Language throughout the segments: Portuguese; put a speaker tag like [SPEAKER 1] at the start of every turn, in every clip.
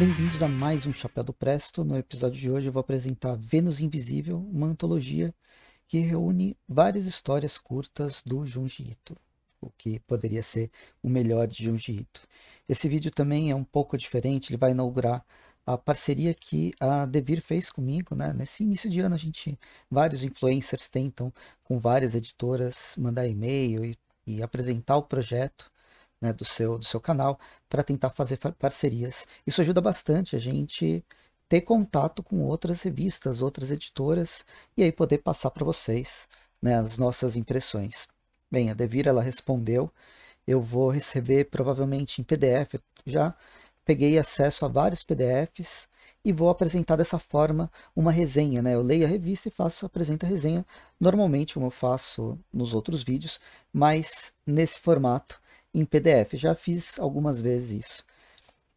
[SPEAKER 1] Bem-vindos a mais um Chapéu do Presto. No episódio de hoje eu vou apresentar Vênus Invisível, uma antologia que reúne várias histórias curtas do Junji Ito, o que poderia ser o melhor de Junji Ito. Esse vídeo também é um pouco diferente, ele vai inaugurar a parceria que a Devir fez comigo, né? Nesse início de ano a gente, vários influencers tentam com várias editoras mandar e-mail e, e apresentar o projeto né, do, seu, do seu canal para tentar fazer parcerias. Isso ajuda bastante a gente ter contato com outras revistas, outras editoras e aí poder passar para vocês né, as nossas impressões. Bem, a Devira ela respondeu. Eu vou receber provavelmente em PDF. Eu já peguei acesso a vários PDFs e vou apresentar dessa forma uma resenha, né? Eu leio a revista e faço apresento a resenha normalmente como eu faço nos outros vídeos, mas nesse formato em PDF. Já fiz algumas vezes isso.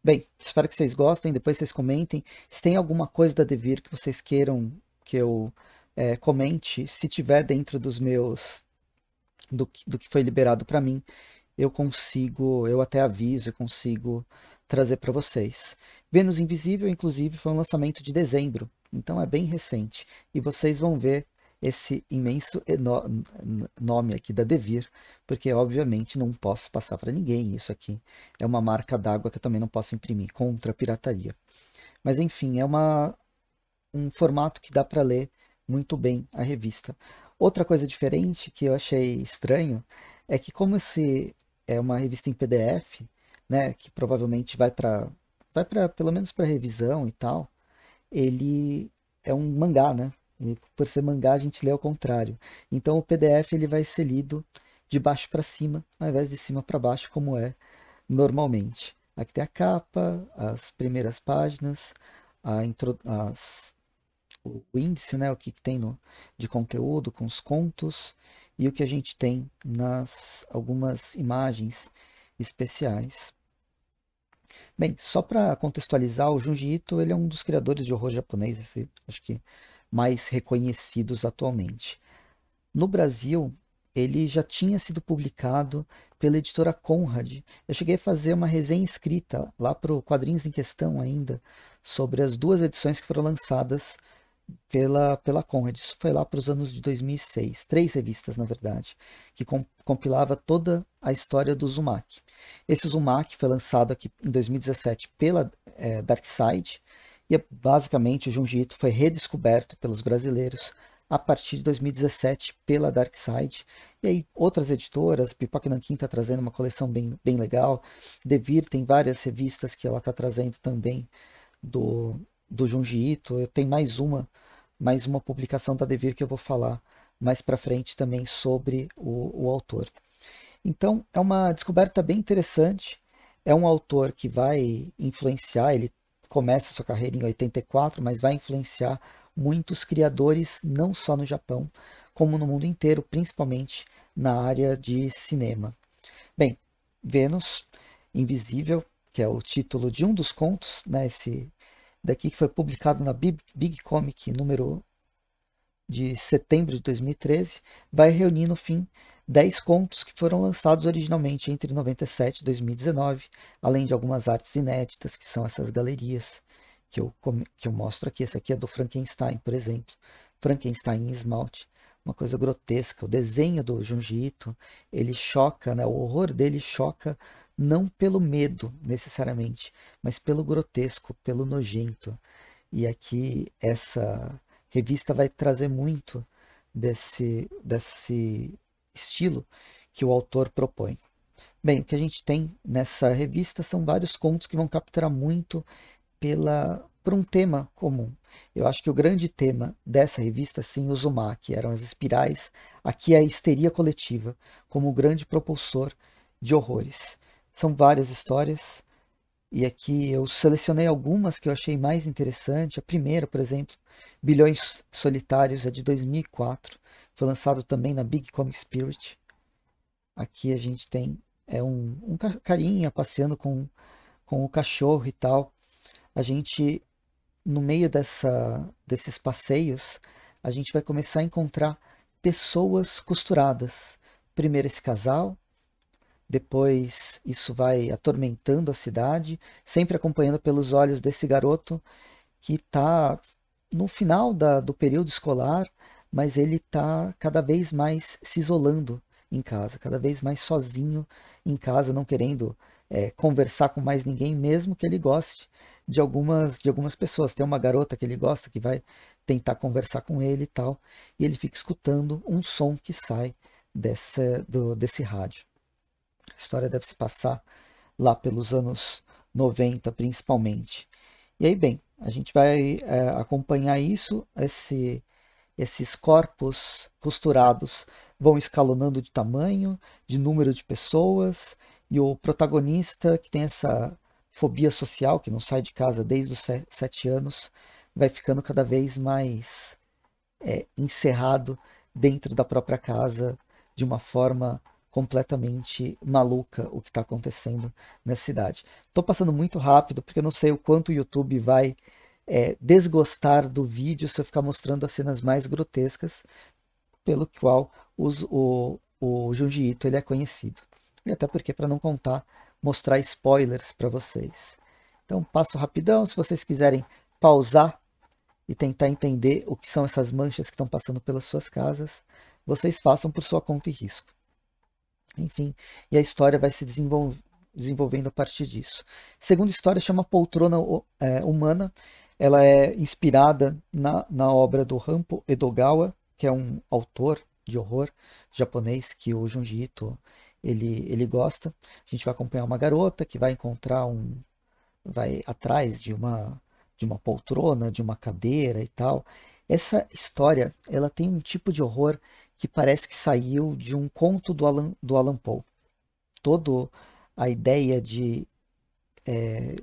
[SPEAKER 1] Bem, espero que vocês gostem, depois vocês comentem. Se tem alguma coisa da Devir que vocês queiram que eu é, comente, se tiver dentro dos meus, do, do que foi liberado para mim, eu consigo, eu até aviso, eu consigo trazer para vocês. Vênus Invisível, inclusive, foi um lançamento de dezembro, então é bem recente. E vocês vão ver esse imenso nome aqui da Devir, porque obviamente não posso passar para ninguém. Isso aqui é uma marca d'água que eu também não posso imprimir contra a pirataria. Mas enfim, é uma, um formato que dá para ler muito bem a revista. Outra coisa diferente que eu achei estranho é que como esse é uma revista em PDF, né, que provavelmente vai para vai para pelo menos para revisão e tal, ele é um mangá, né? E por ser mangá, a gente lê ao contrário. Então o PDF ele vai ser lido de baixo para cima, ao invés de cima para baixo, como é normalmente. Aqui tem a capa, as primeiras páginas, a intro, as, o índice, né, o que, que tem no, de conteúdo com os contos e o que a gente tem nas algumas imagens especiais. Bem, só para contextualizar, o Junji Ito ele é um dos criadores de horror japonês, esse, acho que mais reconhecidos atualmente. No Brasil, ele já tinha sido publicado pela editora Conrad. Eu cheguei a fazer uma resenha escrita lá para o Quadrinhos em Questão ainda, sobre as duas edições que foram lançadas pela, pela Conrad. Isso foi lá para os anos de 2006. Três revistas, na verdade, que compilava toda a história do Zumak. Esse Zumak foi lançado aqui em 2017 pela é, Darkside e basicamente o jiu ito foi redescoberto pelos brasileiros a partir de 2017 pela Dark Side. E aí outras editoras, Pipoca Nankin está trazendo uma coleção bem, bem legal, Devir tem várias revistas que ela está trazendo também do, do Junji Ito. Eu tenho mais uma, mais uma publicação da Devir que eu vou falar mais para frente também sobre o, o autor. Então é uma descoberta bem interessante. É um autor que vai influenciar, ele começa sua carreira em 84, mas vai influenciar muitos criadores, não só no Japão, como no mundo inteiro, principalmente na área de cinema. Bem, Vênus Invisível, que é o título de um dos contos, né, esse daqui que foi publicado na Big, Big Comic número de setembro de 2013, vai reunir no fim 10 contos que foram lançados originalmente entre 97 e 2019, além de algumas artes inéditas, que são essas galerias que eu, que eu mostro aqui. Essa aqui é do Frankenstein, por exemplo. Frankenstein em esmalte, uma coisa grotesca. O desenho do Junji Ito, ele choca, né? o horror dele choca não pelo medo, necessariamente, mas pelo grotesco, pelo nojento. E aqui essa revista vai trazer muito desse, desse estilo que o autor propõe. Bem, o que a gente tem nessa revista são vários contos que vão capturar muito pela por um tema comum. Eu acho que o grande tema dessa revista, sim, o que eram as espirais. Aqui é a histeria coletiva, como o grande propulsor de horrores. São várias histórias, e aqui eu selecionei algumas que eu achei mais interessante. A primeira, por exemplo, Bilhões Solitários, é de 2004. Foi lançado também na Big Comic Spirit. Aqui a gente tem é um, um carinha passeando com, com o cachorro e tal. A gente, no meio dessa, desses passeios, a gente vai começar a encontrar pessoas costuradas. Primeiro esse casal, depois isso vai atormentando a cidade, sempre acompanhando pelos olhos desse garoto que está no final da, do período escolar, mas ele está cada vez mais se isolando em casa, cada vez mais sozinho em casa, não querendo é, conversar com mais ninguém, mesmo que ele goste de algumas de algumas pessoas. Tem uma garota que ele gosta que vai tentar conversar com ele e tal, e ele fica escutando um som que sai dessa, do, desse rádio. A história deve se passar lá pelos anos 90, principalmente. E aí, bem, a gente vai é, acompanhar isso, esse esses corpos costurados vão escalonando de tamanho, de número de pessoas, e o protagonista, que tem essa fobia social, que não sai de casa desde os sete anos, vai ficando cada vez mais é, encerrado dentro da própria casa de uma forma completamente maluca o que está acontecendo nessa cidade. Estou passando muito rápido porque eu não sei o quanto o YouTube vai é, desgostar do vídeo se eu ficar mostrando as cenas mais grotescas, pelo qual os, o, o Junji Ito ele é conhecido. E até porque, para não contar, mostrar spoilers para vocês. Então, passo rapidão, se vocês quiserem pausar e tentar entender o que são essas manchas que estão passando pelas suas casas, vocês façam por sua conta e risco. Enfim, e a história vai se desenvol desenvolvendo a partir disso. A segunda história chama Poltrona é, Humana, ela é inspirada na, na obra do Rampo Edogawa, que é um autor de horror japonês que o Junji Ito ele, ele gosta. A gente vai acompanhar uma garota que vai encontrar um. vai atrás de uma, de uma poltrona, de uma cadeira e tal. Essa história ela tem um tipo de horror que parece que saiu de um conto do Alan, do Alan Poe. toda a ideia de, é,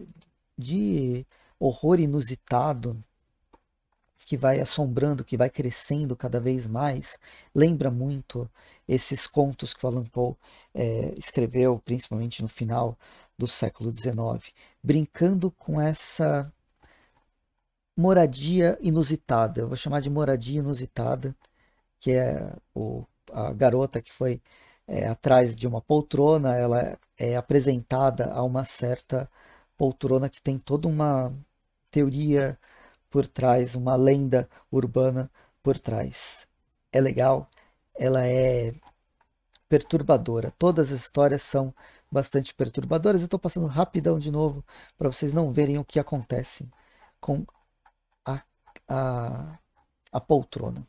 [SPEAKER 1] de horror inusitado que vai assombrando, que vai crescendo cada vez mais, lembra muito esses contos que o Alan Poe é, escreveu, principalmente no final do século XIX, brincando com essa moradia inusitada. Eu vou chamar de moradia inusitada, que é o, a garota que foi é, atrás de uma poltrona, ela é apresentada a uma certa poltrona que tem toda uma teoria por trás, uma lenda urbana por trás. É legal, ela é perturbadora. Todas as histórias são bastante perturbadoras. Eu estou passando rapidão de novo para vocês não verem o que acontece com a, a, a poltrona.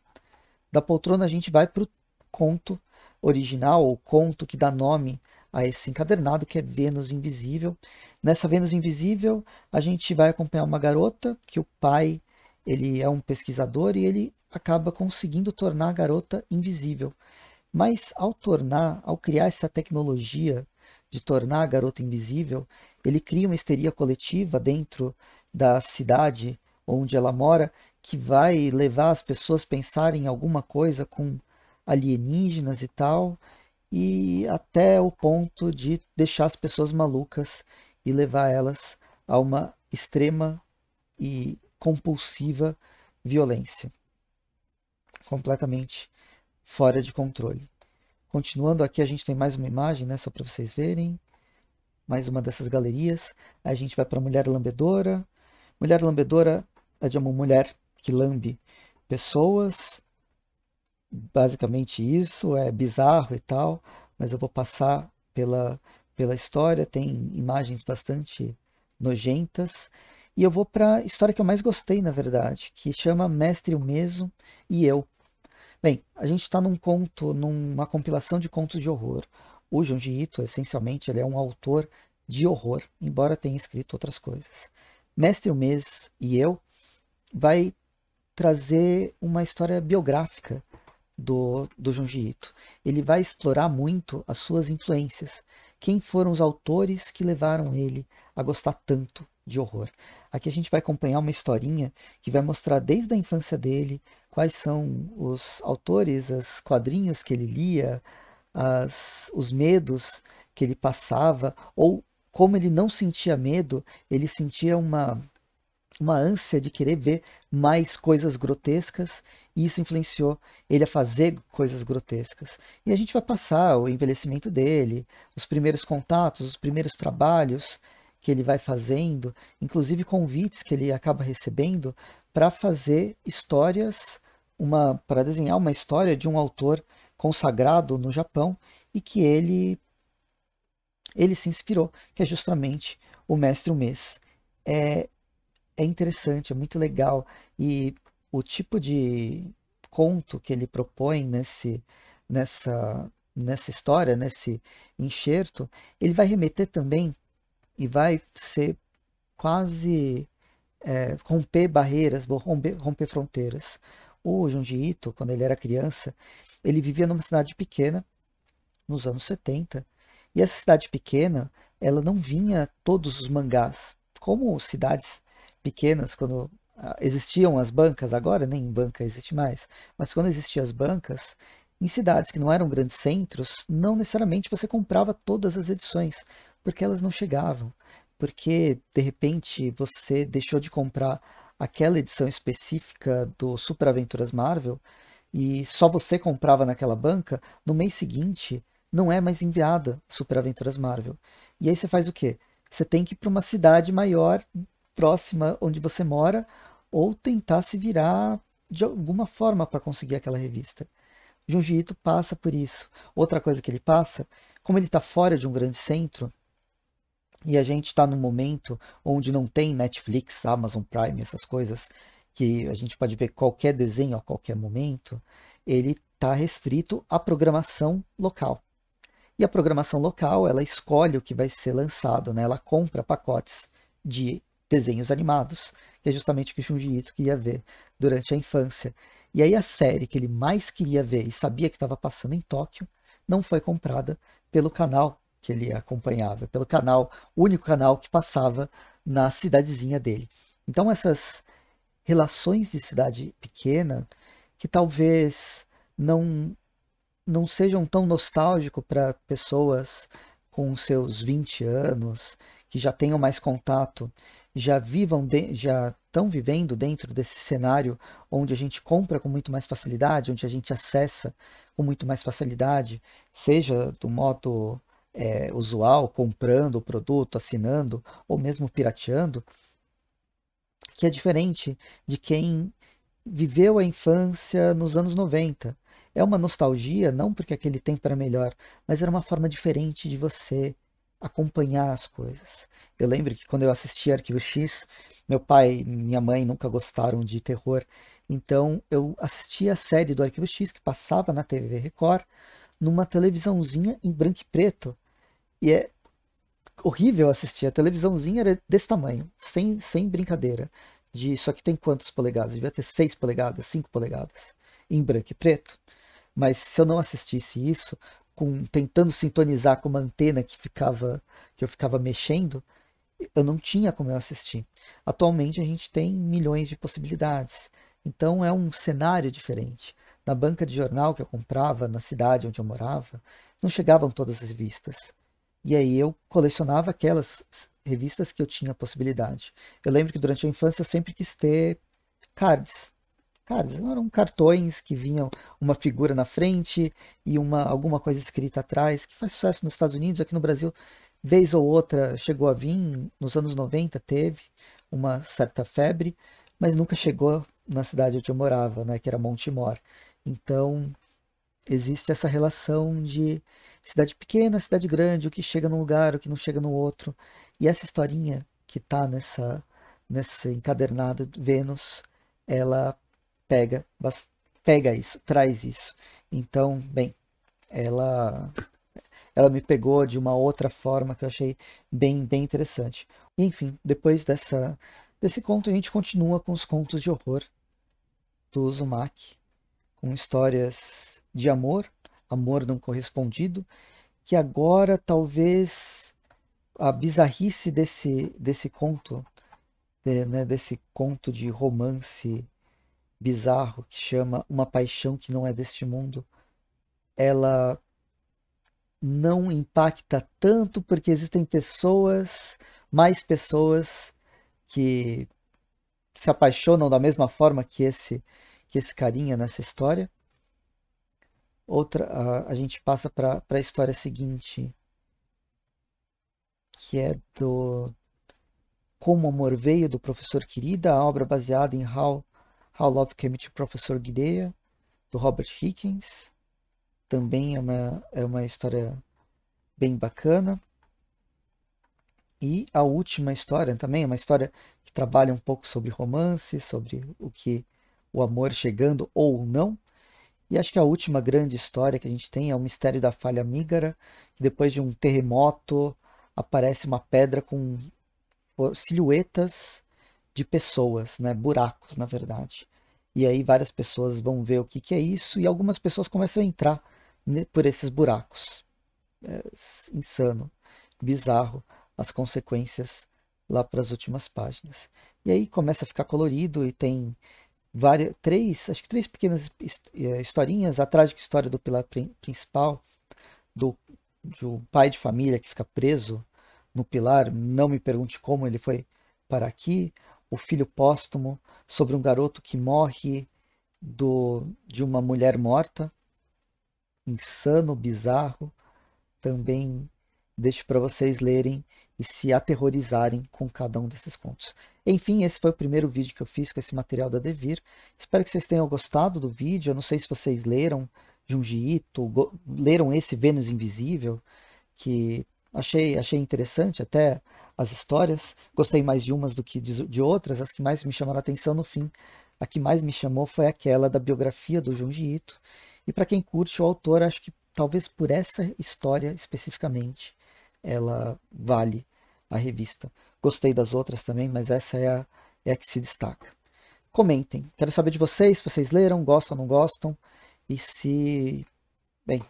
[SPEAKER 1] Da poltrona a gente vai para o conto original, o conto que dá nome a esse encadernado que é Vênus Invisível. Nessa Vênus Invisível, a gente vai acompanhar uma garota que o pai ele é um pesquisador e ele acaba conseguindo tornar a garota invisível. Mas ao tornar, ao criar essa tecnologia de tornar a garota invisível, ele cria uma histeria coletiva dentro da cidade onde ela mora que vai levar as pessoas a pensarem em alguma coisa com alienígenas e tal e até o ponto de deixar as pessoas malucas e levar elas a uma extrema e compulsiva violência, completamente fora de controle. Continuando aqui, a gente tem mais uma imagem, né, só para vocês verem, mais uma dessas galerias. a gente vai para a mulher lambedora. Mulher lambedora é de uma mulher que lambe pessoas basicamente isso, é bizarro e tal, mas eu vou passar pela, pela história, tem imagens bastante nojentas. E eu vou para a história que eu mais gostei, na verdade, que chama Mestre o Mesmo e Eu. Bem, a gente está num conto, numa compilação de contos de horror. O Junji Ito, essencialmente, ele é um autor de horror, embora tenha escrito outras coisas. Mestre o Mês e Eu vai trazer uma história biográfica do, do Junji Ito. Ele vai explorar muito as suas influências. Quem foram os autores que levaram ele a gostar tanto de horror? Aqui a gente vai acompanhar uma historinha que vai mostrar desde a infância dele quais são os autores, os quadrinhos que ele lia, as, os medos que ele passava, ou como ele não sentia medo, ele sentia uma uma ânsia de querer ver mais coisas grotescas, e isso influenciou ele a fazer coisas grotescas. E a gente vai passar o envelhecimento dele, os primeiros contatos, os primeiros trabalhos que ele vai fazendo, inclusive convites que ele acaba recebendo para fazer histórias, uma para desenhar uma história de um autor consagrado no Japão e que ele ele se inspirou, que é justamente o mestre Umes. É, é interessante, é muito legal. E o tipo de conto que ele propõe nesse, nessa, nessa história, nesse enxerto, ele vai remeter também e vai ser quase é, romper barreiras, romper, romper fronteiras. O Junji Ito, quando ele era criança, ele vivia numa cidade pequena, nos anos 70, e essa cidade pequena, ela não vinha todos os mangás, como cidades pequenas, quando ah, existiam as bancas, agora nem banca existe mais, mas quando existiam as bancas, em cidades que não eram grandes centros, não necessariamente você comprava todas as edições, porque elas não chegavam, porque de repente você deixou de comprar aquela edição específica do Super Aventuras Marvel e só você comprava naquela banca, no mês seguinte não é mais enviada Super Aventuras Marvel. E aí você faz o quê? Você tem que ir para uma cidade maior próxima onde você mora ou tentar se virar de alguma forma para conseguir aquela revista. Junji Ito passa por isso. Outra coisa que ele passa, como ele está fora de um grande centro, e a gente está num momento onde não tem Netflix, Amazon Prime, essas coisas, que a gente pode ver qualquer desenho a qualquer momento, ele está restrito à programação local. E a programação local, ela escolhe o que vai ser lançado, né? ela compra pacotes de desenhos animados, que é justamente o que Junji Ito queria ver durante a infância. E aí a série que ele mais queria ver e sabia que estava passando em Tóquio não foi comprada pelo canal que ele acompanhava, pelo canal, o único canal que passava na cidadezinha dele. Então essas relações de cidade pequena que talvez não não sejam tão nostálgico para pessoas com seus 20 anos, que já tenham mais contato já vivam, de, já estão vivendo dentro desse cenário onde a gente compra com muito mais facilidade, onde a gente acessa com muito mais facilidade, seja do modo é, usual, comprando o produto, assinando ou mesmo pirateando, que é diferente de quem viveu a infância nos anos 90. É uma nostalgia, não porque aquele tempo era melhor, mas era uma forma diferente de você acompanhar as coisas. Eu lembro que quando eu assisti Arquivo X, meu pai e minha mãe nunca gostaram de terror, então eu assistia a série do Arquivo X que passava na TV Record, numa televisãozinha em branco e preto. E é horrível assistir, a televisãozinha era desse tamanho, sem, sem brincadeira. De, só que tem quantos polegadas? Devia ter 6 polegadas, 5 polegadas, em branco e preto. Mas se eu não assistisse isso, com tentando sintonizar com uma antena que ficava que eu ficava mexendo, eu não tinha como eu assistir. Atualmente a gente tem milhões de possibilidades. Então é um cenário diferente. Na banca de jornal que eu comprava, na cidade onde eu morava, não chegavam todas as revistas. E aí eu colecionava aquelas revistas que eu tinha possibilidade. Eu lembro que durante a infância eu sempre quis ter cards Cara, eram cartões que vinham uma figura na frente e uma, alguma coisa escrita atrás, que faz sucesso nos Estados Unidos, aqui no Brasil, vez ou outra chegou a vir, nos anos 90 teve uma certa febre, mas nunca chegou na cidade onde eu morava, né, que era Montemor. Então, existe essa relação de cidade pequena, cidade grande, o que chega num lugar, o que não chega no outro. E essa historinha que está nessa nesse encadernado Vênus, ela pega, pega isso, traz isso. Então, bem, ela ela me pegou de uma outra forma que eu achei bem, bem interessante. enfim, depois dessa, desse conto, a gente continua com os contos de horror do Uzumaki, com histórias de amor, amor não correspondido, que agora talvez a bizarrice desse, desse conto, né, desse conto de romance bizarro que chama Uma Paixão que Não É Deste Mundo, ela não impacta tanto porque existem pessoas, mais pessoas que se apaixonam da mesma forma que esse que esse carinha nessa história. Outra, a, a gente passa para a história seguinte, que é do Como o Amor Veio, do professor Querida, a obra baseada em Hal How Love Came to Professor Guideia, do Robert Hickens. Também é uma, é uma história bem bacana. E a última história também é uma história que trabalha um pouco sobre romance, sobre o que o amor chegando ou não. E acho que a última grande história que a gente tem é o Mistério da Falha Mígara, que depois de um terremoto aparece uma pedra com silhuetas de pessoas, né? buracos, na verdade. E aí várias pessoas vão ver o que, que é isso e algumas pessoas começam a entrar né, por esses buracos. É insano, bizarro as consequências lá para as últimas páginas. E aí começa a ficar colorido e tem várias, três, acho que três pequenas é, historinhas, a trágica história do pilar principal, do, do pai de família que fica preso no pilar, não me pergunte como ele foi para aqui, o Filho Póstumo, sobre um garoto que morre do, de uma mulher morta. Insano, bizarro. Também deixo para vocês lerem e se aterrorizarem com cada um desses contos. Enfim, esse foi o primeiro vídeo que eu fiz com esse material da Devir. Espero que vocês tenham gostado do vídeo. Eu não sei se vocês leram Junji Ito, leram esse Vênus Invisível, que achei, achei interessante até as histórias. Gostei mais de umas do que de outras. As que mais me chamaram a atenção no fim, a que mais me chamou foi aquela da biografia do Junji Ito. E para quem curte o autor, acho que talvez por essa história especificamente, ela vale a revista. Gostei das outras também, mas essa é a, é a que se destaca. Comentem. Quero saber de vocês, se vocês leram, gostam, não gostam. E se. Bem,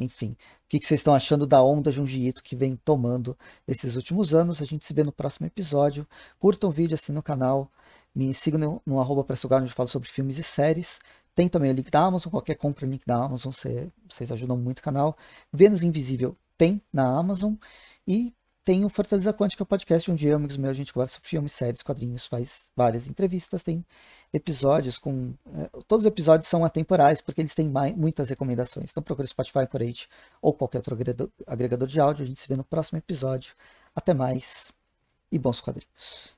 [SPEAKER 1] enfim, o que, vocês estão achando da onda Junjiito que vem tomando esses últimos anos? A gente se vê no próximo episódio. Curtam o vídeo, assinem o canal, me sigam no, no arroba Pressugar, onde eu falo sobre filmes e séries. Tem também o link da Amazon, qualquer compra o link da Amazon, cê, vocês ajudam muito o canal. Vênus Invisível tem na Amazon. E tem o Fortaleza Quântica Podcast, onde eu, amigos meus, a gente conversa filmes, séries, quadrinhos, faz várias entrevistas, tem episódios com... Eh, todos os episódios são atemporais, porque eles têm mais, muitas recomendações. Então procura Spotify, Corate ou qualquer outro agregador de áudio. A gente se vê no próximo episódio. Até mais e bons quadrinhos.